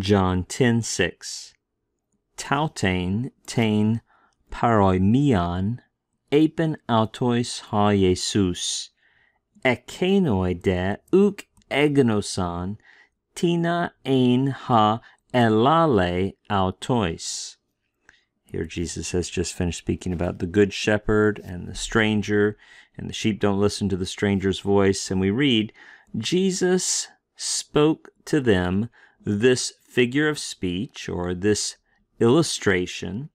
John 10:6. Tautein tein paroimion apen autois ha Jesus ekenoide uk egnosan tina ein ha elale autois. Here Jesus has just finished speaking about the good shepherd and the stranger, and the sheep don't listen to the stranger's voice. And we read, Jesus spoke to them this figure of speech or this illustration,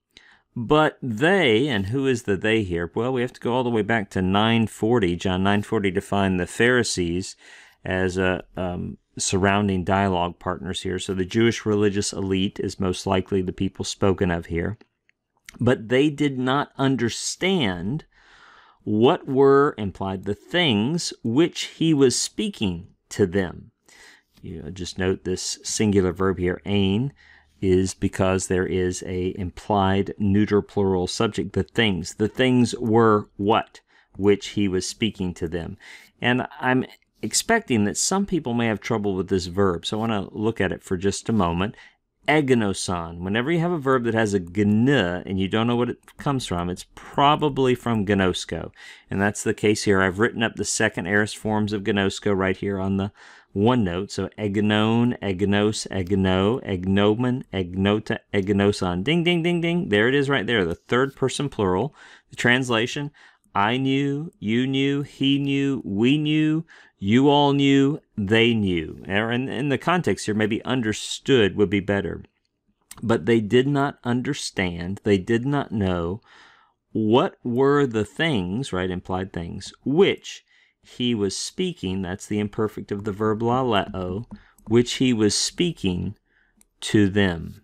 but they, and who is the they here? Well, we have to go all the way back to 940. John 940 defined the Pharisees as a um, surrounding dialogue partners here. So the Jewish religious elite is most likely the people spoken of here. But they did not understand what were implied the things which he was speaking to them. You know, just note this singular verb here, ain, is because there is a implied neuter plural subject, the things. The things were what? Which he was speaking to them. And I'm expecting that some people may have trouble with this verb, so I want to look at it for just a moment agnoson. Whenever you have a verb that has a gn and you don't know what it comes from, it's probably from gnosko. And that's the case here. I've written up the second aorist forms of gnosko right here on the one note. So egnone, egnos, egno, egnomen, egnota, egnoson. Ding, ding, ding, ding. There it is right there, the third person plural. The translation, I knew, you knew, he knew, we knew, you all knew, they knew. Er, and in the context here, maybe understood would be better. But they did not understand, they did not know what were the things, right, implied things, which he was speaking, that's the imperfect of the verb laleo, which he was speaking to them.